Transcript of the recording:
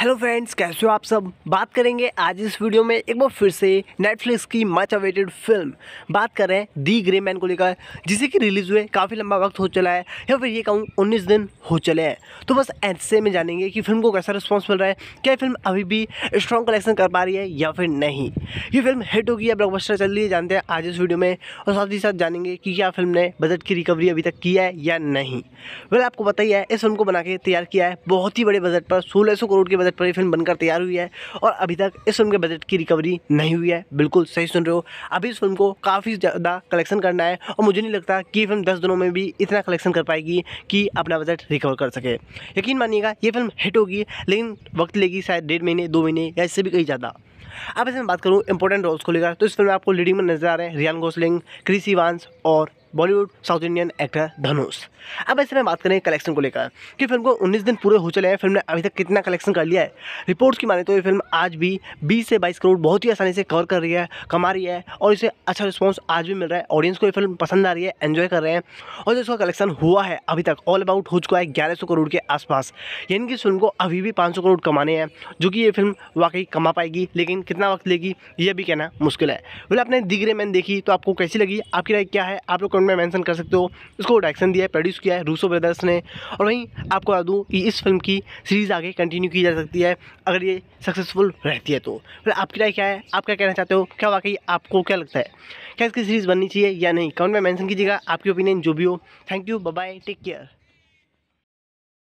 hello friends कैसे हो आप सब बात करेंगे आज इस वीडियो में एक बार फिर से नेटफ्लिक्स की मच अवेटेड फिल्म बात कर रहे हैं दी ग्रे मैन को लेकर जिसे कि रिलीज़ हुए काफ़ी लंबा वक्त हो चला है या फिर ये कहूँ 19 दिन हो चले हैं तो बस ऐसे में जानेंगे कि फिल्म को कैसा रिस्पॉन्स मिल रहा है क्या फिल्म अभी भी स्ट्रॉन्ग कलेक्शन कर पा रही है या फिर नहीं ये फिल्म हिट होगी या ब्लॉकबस्टर चल रही है जानते हैं आज इस वीडियो में और साथ ही साथ जानेंगे कि क्या फिल्म ने बजट की रिकवरी अभी तक किया है या नहीं वह आपको बताइए इस फिल्म को बना के तैयार किया है बहुत ही बड़े बजट पर सोलह करोड़ के बजट पर फिल्म बनकर तैयार हुई है और अभी तक इस फिल्म के बजट की रिकवरी नहीं हुई है बिल्कुल सही सुन रहे हो अभी इस फिल्म को काफ़ी ज़्यादा कलेक्शन करना है और मुझे नहीं लगता कि फिल्म दस दिनों में भी इतना कलेक्शन कर पाएगी कि अपना बजट रिकवर कर सके यकीन मानिएगा ये फिल्म हिट होगी लेकिन वक्त लेगी शायद डेढ़ महीने दो महीने या इससे भी कहीं ज़्यादा अब इसमें बात करूँ इंपॉर्टेंट रोल्स को लेकर तो इस फिल्म में आपको लीडिंग में नजर आ रहे हैं रियान गोसलिंग क्रिस इवांस और Bollywood south Indian actor Dhanush अब ऐसे में बात करें कलेक्शन को लेकर कि फिल्म को उन्नीस दिन पूरे हो चले हैं फिल्म ने अभी तक कितना कलेक्शन कर लिया है रिपोर्ट्स की माने तो ये फिल्म आज भी बीस से बाईस करोड़ बहुत ही आसानी से कवर कर रही है कमा रही है और इसे अच्छा रिस्पॉन्स आज भी मिल रहा है ऑडियंस को ये फिल्म पसंद आ रही है एन्जॉय कर रहे हैं और जो इसका कलेक्शन हुआ है अभी तक ऑल अबाउट हो चुका है ग्यारह सौ करोड़ के आसपास यानी कि फिल्म को अभी भी पाँच सौ करोड़ कमाने हैं जो कि ये फिल्म वाकई कमा पाएगी लेकिन कितना वक्त लेगी ये भी कहना मुश्किल है बोले आपने दिगरे मैन देखी तो आपको कैसी लगी आपकी राय क्या है आप लोग कमेंट में मैंशन कर सकते हो इसको डायरेक्शन दिया है प्रोड्यूस किया है रूसो ब्रदर्स ने और वहीं आपको बता दूँ कि इस फिल्म की सीरीज़ आगे कंटिन्यू की जा सकती है अगर ये सक्सेसफुल रहती है तो फिर आपकी राय क्या है आप क्या कहना चाहते हो क्या वाकई आपको क्या लगता है क्या इसकी सीरीज़ बननी चाहिए या नहीं कमेंट में मैंशन कीजिएगा आपकी ओपिनियन जो भी हो thank you bye take care